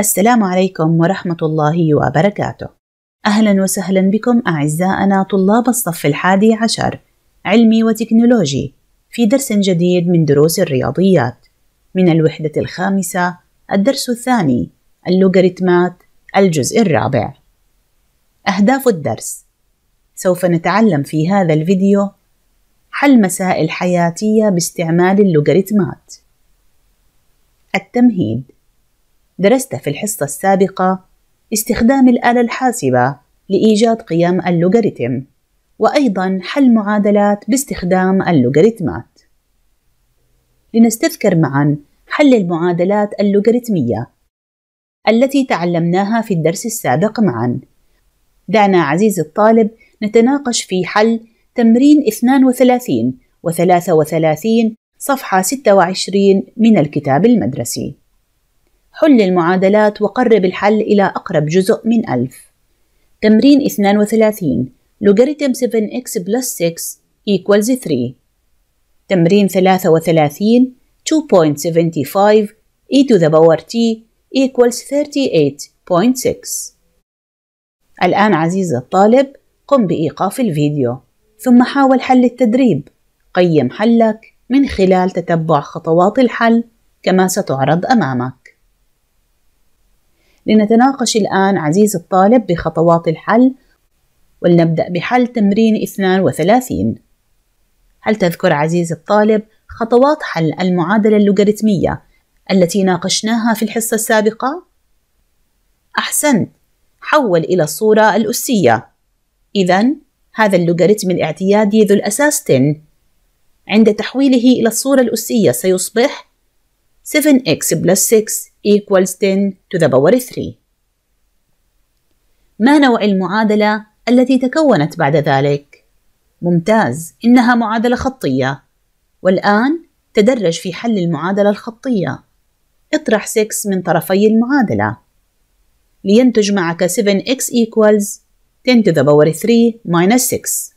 السلام عليكم ورحمة الله وبركاته أهلا وسهلا بكم أعزائنا طلاب الصف الحادي عشر علمي وتكنولوجي في درس جديد من دروس الرياضيات من الوحدة الخامسة الدرس الثاني اللوغاريتمات الجزء الرابع أهداف الدرس سوف نتعلم في هذا الفيديو حل مسائل حياتية باستعمال اللوغاريتمات التمهيد درست في الحصة السابقة استخدام الآلة الحاسبة لإيجاد قيم اللوغاريتم وأيضا حل معادلات باستخدام اللوغاريتمات لنستذكر معا حل المعادلات اللوغاريتمية التي تعلمناها في الدرس السابق معا دعنا عزيزي الطالب نتناقش في حل تمرين 32 و33 صفحة 26 من الكتاب المدرسي حل المعادلات وقرب الحل إلى أقرب جزء من 1000 تمرين 32 لوغاريتم 7x plus 6 equals 3 تمرين 33 2.75 e to the power t equals 38.6 الآن عزيزي الطالب قم بإيقاف الفيديو ثم حاول حل التدريب قيم حلك من خلال تتبع خطوات الحل كما ستعرض أمامك لنتناقش الآن عزيزي الطالب بخطوات الحل ولنبدأ بحل تمرين 32 هل تذكر عزيزي الطالب خطوات حل المعادلة اللوغاريتمية التي ناقشناها في الحصة السابقة؟ أحسنت حول إلى الصورة الأسية إذا هذا اللوغاريتم الاعتيادي ذو الأساس 10 عند تحويله إلى الصورة الأسية سيصبح 7x plus 6 equals 10 to the power 3 ما نوع المعادلة التي تكونت بعد ذلك؟ ممتاز إنها معادلة خطية والآن تدرج في حل المعادلة الخطية اطرح 6 من طرفي المعادلة لينتج معك 7x equals 10 to the power 3 minus 6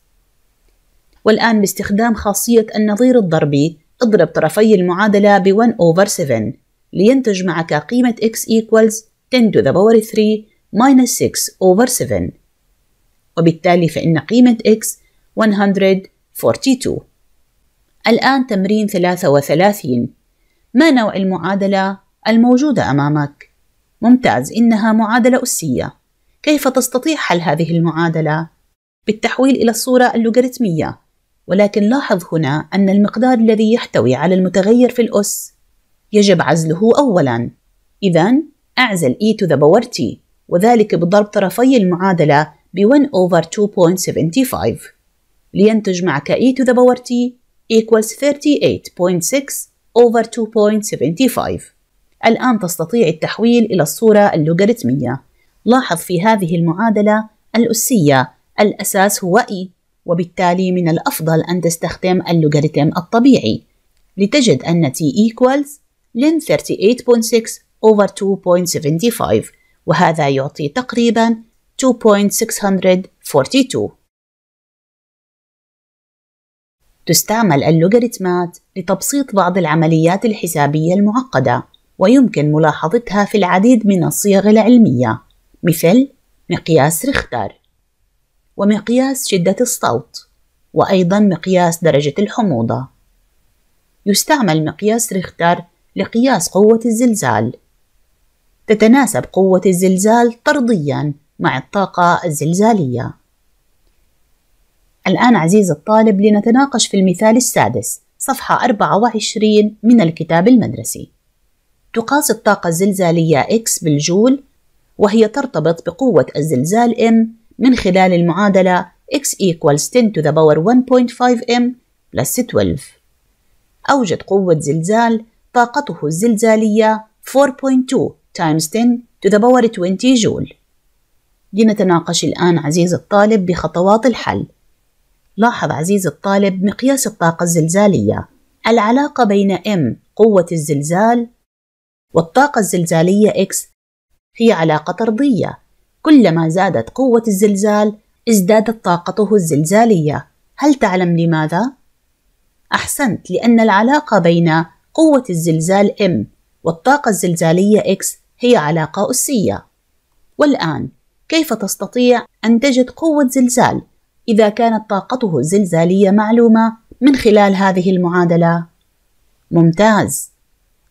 والآن باستخدام خاصية النظير الضربي اضرب طرفي المعادلة ب 1 over 7 لينتج معك قيمة x equals 10 to the power 3 minus 6 over 7 وبالتالي فإن قيمة x 142 الآن تمرين 33 ما نوع المعادلة الموجودة أمامك؟ ممتاز إنها معادلة أسية كيف تستطيع حل هذه المعادلة؟ بالتحويل إلى الصورة اللوغاريتمية ولكن لاحظ هنا أن المقدار الذي يحتوي على المتغير في الأس يجب عزله أولاً إذا أعزل e to the power t وذلك بضرب طرفي المعادلة ب 1 over 2.75 لينتج معك e to the power t equals 38.6 over 2.75 الآن تستطيع التحويل إلى الصورة اللوغاريتمية لاحظ في هذه المعادلة الأسية الأساس هو e وبالتالي من الأفضل أن تستخدم اللوغاريتم الطبيعي لتجد أن t equals ln 38.6 over 2.75 وهذا يعطي تقريبا 2.642 تستعمل اللوغاريتمات لتبسيط بعض العمليات الحسابية المعقدة ويمكن ملاحظتها في العديد من الصيغ العلمية مثل مقياس ريختر ومقياس شدة الصوت وأيضا مقياس درجة الحموضة يستعمل مقياس ريختر لقياس قوة الزلزال تتناسب قوة الزلزال طرديا مع الطاقة الزلزالية الآن عزيز الطالب لنتناقش في المثال السادس صفحة 24 من الكتاب المدرسي تقاس الطاقة الزلزالية X بالجول وهي ترتبط بقوة الزلزال M من خلال المعادلة x equals 10 to the power 1.5m plus 12 أوجد قوة زلزال طاقته الزلزالية 4.2 times 10 to the power 20 جول لنتناقش الآن عزيز الطالب بخطوات الحل لاحظ عزيز الطالب مقياس الطاقة الزلزالية العلاقة بين M قوة الزلزال والطاقة الزلزالية X هي علاقة طردية كلما زادت قوة الزلزال ازدادت طاقته الزلزالية هل تعلم لماذا؟ أحسنت لأن العلاقة بين قوة الزلزال M والطاقة الزلزالية X هي علاقة أسية والآن كيف تستطيع أن تجد قوة زلزال إذا كانت طاقته الزلزالية معلومة من خلال هذه المعادلة؟ ممتاز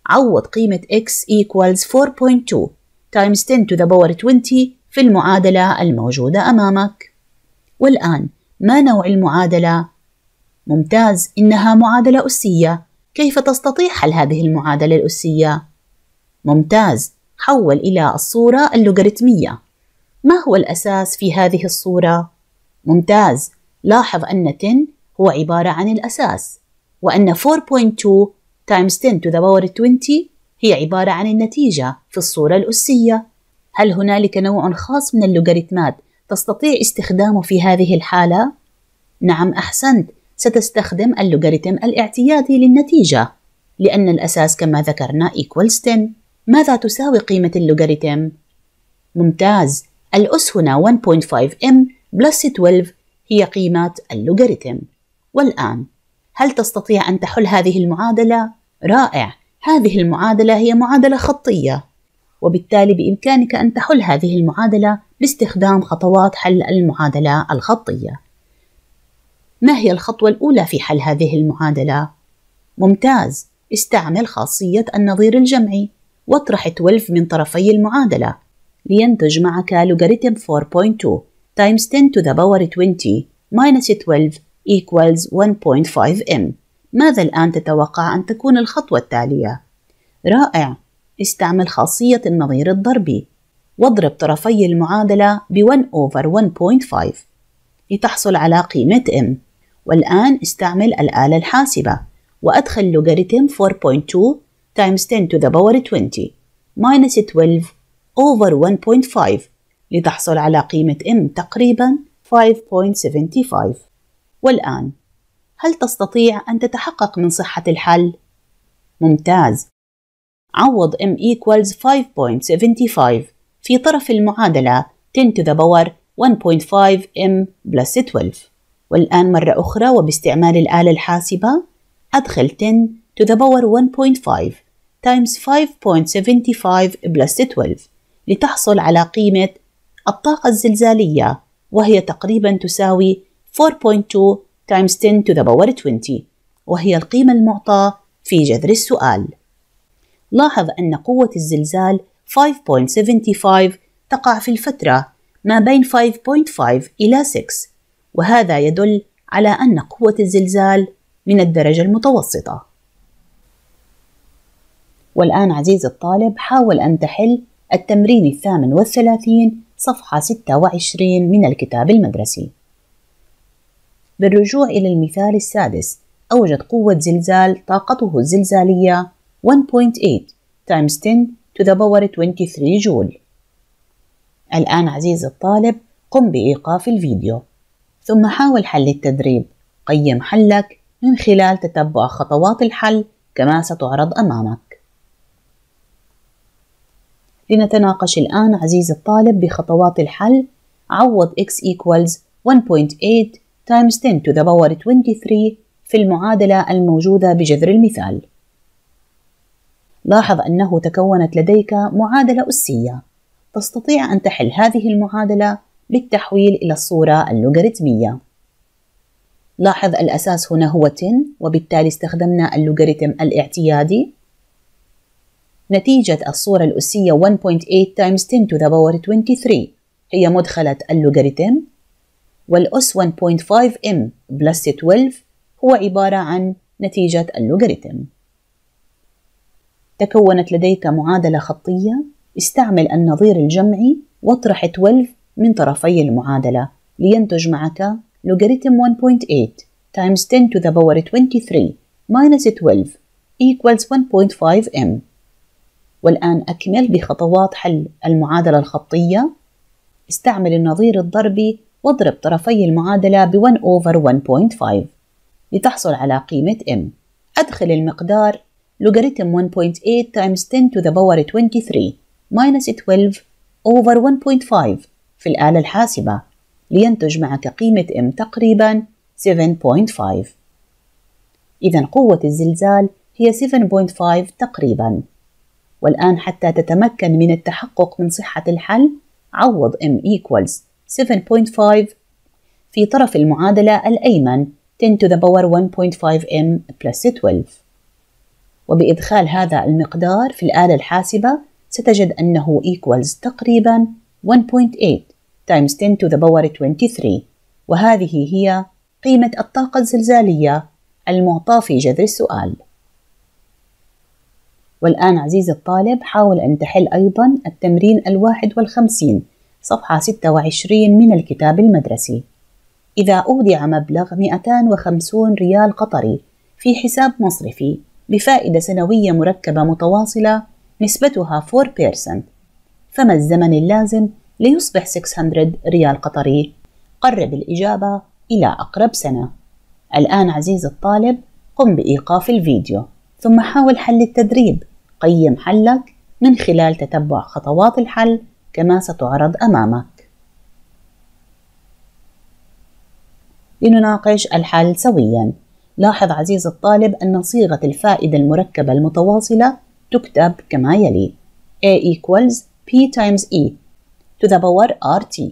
عوض قيمة x equals 4.2 times 10 to the power 20 في المعادلة الموجودة أمامك. والآن ما نوع المعادلة؟ ممتاز، إنها معادلة أسية. كيف تستطيع حل هذه المعادلة الأسية؟ ممتاز، حول إلى الصورة اللوغاريتمية. ما هو الأساس في هذه الصورة؟ ممتاز، لاحظ أن 10 هو عبارة عن الأساس، وأن 4.2 times 10 to the power 20 هي عبارة عن النتيجة في الصورة الأسية. هل هنالك نوع خاص من اللوغاريتمات تستطيع استخدامه في هذه الحالة؟ نعم أحسنت ستستخدم اللوغاريتم الاعتيادي للنتيجة لأن الأساس كما ذكرنا equals 10 ماذا تساوي قيمة اللوغاريتم؟ ممتاز الأس هنا 1.5m بلس 12 هي قيمة اللوغاريتم والآن هل تستطيع أن تحل هذه المعادلة؟ رائع هذه المعادلة هي معادلة خطية وبالتالي بإمكانك أن تحل هذه المعادلة باستخدام خطوات حل المعادلة الخطية. ما هي الخطوة الأولى في حل هذه المعادلة؟ ممتاز، استعمل خاصية النظير الجمعي واطرح 12 من طرفي المعادلة لينتج معك لوغاريتم 4.2 times 10 to the power 20 minus 12 equals 1.5m ماذا الآن تتوقع أن تكون الخطوة التالية؟ رائع استعمل خاصية النظير الضربي واضرب طرفي المعادلة ب 1 over 1.5 لتحصل على قيمة m والآن استعمل الآلة الحاسبة وأدخل لوغاريتم 4.2 times 10 to the power 20 minus 12 over 1.5 لتحصل على قيمة m تقريبا 5.75 والآن هل تستطيع أن تتحقق من صحة الحل؟ ممتاز عوض m equals 5.75 في طرف المعادلة 10 to the power 1.5 m plus 12 والآن مرة أخرى وباستعمال الآلة الحاسبة أدخل 10 to the power 1.5 times 5.75 plus 12 لتحصل على قيمة الطاقة الزلزالية وهي تقريبا تساوي 4.2 times 10 to the power 20 وهي القيمة المعطاة في جذر السؤال لاحظ أن قوة الزلزال 5.75 تقع في الفترة ما بين 5.5 إلى 6 وهذا يدل على أن قوة الزلزال من الدرجة المتوسطة والآن عزيزي الطالب حاول أن تحل التمرين الثامن والثلاثين صفحة 26 من الكتاب المدرسي بالرجوع إلى المثال السادس أوجد قوة زلزال طاقته الزلزالية 1.8 times 10 to the power 23 جول الآن عزيزي الطالب قم بإيقاف الفيديو ثم حاول حل التدريب قيم حلك من خلال تتبع خطوات الحل كما ستعرض أمامك لنتناقش الآن عزيزي الطالب بخطوات الحل عوض x equals 1.8 times 10 to the power 23 في المعادلة الموجودة بجذر المثال لاحظ أنه تكونت لديك معادلة أسية تستطيع أن تحل هذه المعادلة بالتحويل إلى الصورة اللوغاريتمية لاحظ الأساس هنا هو 10 وبالتالي استخدمنا اللوغاريتم الاعتيادي نتيجة الصورة الأسية 1.8 times 10 to the power 23 هي مدخلة اللوغاريتم والأس 1.5m plus 12 هو عبارة عن نتيجة اللوغاريتم تكونت لديك معادلة خطية استعمل النظير الجمعي واطرح 12 من طرفي المعادلة لينتج معك لوغاريتم 1.8 times 10 to the power 23 minus 12 equals 1.5 m والآن أكمل بخطوات حل المعادلة الخطية استعمل النظير الضربي واضرب طرفي المعادلة ب 1 over 1.5 لتحصل على قيمة m أدخل المقدار logarithm 1.8 times 10 to the power 23 minus 12 over 1.5 في الآلة الحاسبة لينتج معك قيمة m تقريبا 7.5 إذا قوة الزلزال هي 7.5 تقريبا والآن حتى تتمكن من التحقق من صحة الحل عوض m equals 7.5 في طرف المعادلة الأيمن 10 to the power 1.5 m plus 12 وبإدخال هذا المقدار في الآلة الحاسبة ستجد أنه equals تقريبا 1.8 times 10 to the power 23 وهذه هي قيمة الطاقة الزلزالية المعطى في جذر السؤال والآن عزيزي الطالب حاول أن تحل أيضا التمرين الواحد والخمسين صفحة 26 من الكتاب المدرسي إذا أودع مبلغ 250 ريال قطري في حساب مصرفي بفائدة سنوية مركبة متواصلة نسبتها 4% فما الزمن اللازم ليصبح 600 ريال قطري؟ قرب الإجابة إلى أقرب سنة الآن عزيز الطالب قم بإيقاف الفيديو ثم حاول حل التدريب قيم حلك من خلال تتبع خطوات الحل كما ستعرض أمامك لنناقش الحل سوياً لاحظ عزيز الطالب أن صيغة الفائدة المركبة المتواصلة تكتب كما يلي A equals P times E to the power RT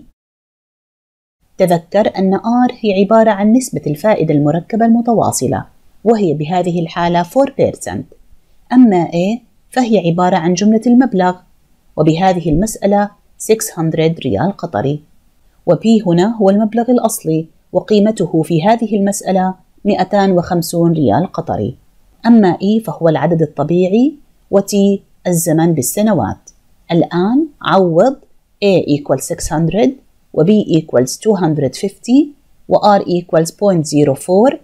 تذكر أن R هي عبارة عن نسبة الفائدة المركبة المتواصلة وهي بهذه الحالة 4% أما A فهي عبارة عن جملة المبلغ وبهذه المسألة 600 ريال قطري وبي هنا هو المبلغ الأصلي وقيمته في هذه المسألة 250 ريال قطري أما إي فهو العدد الطبيعي وتي الزمن بالسنوات الآن عوض A equals 600 و B equals 250 و R equals 0.04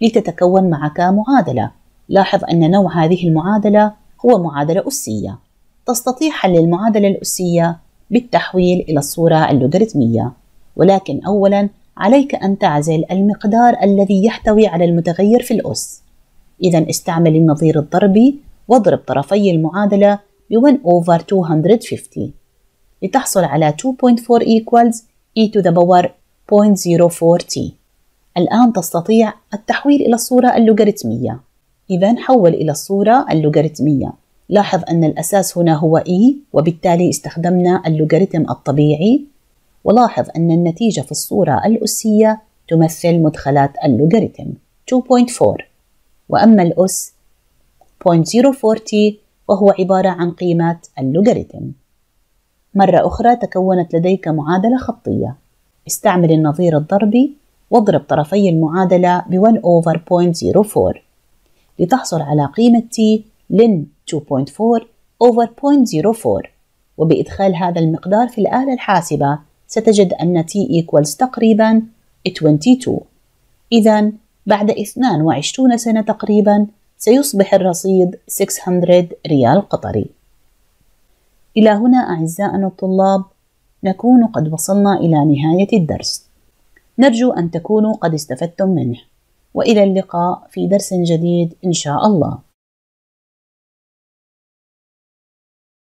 لتتكون معك معادلة لاحظ أن نوع هذه المعادلة هو معادلة أسية تستطيع حل المعادلة الأسية بالتحويل إلى الصورة اللوغاريتمية ولكن أولا عليك أن تعزل المقدار الذي يحتوي على المتغير في الأس إذا استعمل النظير الضربي واضرب طرفي المعادلة ب 1 over 250 لتحصل على 2.4 equals e to the power 0.04t الآن تستطيع التحويل إلى الصورة اللوغاريتمية إذا حول إلى الصورة اللوغاريتمية لاحظ أن الأساس هنا هو e وبالتالي استخدمنا اللوغاريتم الطبيعي ولاحظ أن النتيجة في الصورة الأسية تمثل مدخلات اللوغاريتم 2.4 وأما الأس 0.040 وهو عبارة عن قيمة اللوغاريتم مرة أخرى تكونت لديك معادلة خطية استعمل النظير الضربي واضرب طرفي المعادلة ب 1 over 0.04 لتحصل على قيمة t ln 2.4 over 0.04 وبإدخال هذا المقدار في الآلة الحاسبة ستجد أن t equals تقريبا 22 إذا بعد 22 سنة تقريبا سيصبح الرصيد 600 ريال قطري إلى هنا أعزائنا الطلاب نكون قد وصلنا إلى نهاية الدرس نرجو أن تكونوا قد استفدتم منه وإلى اللقاء في درس جديد إن شاء الله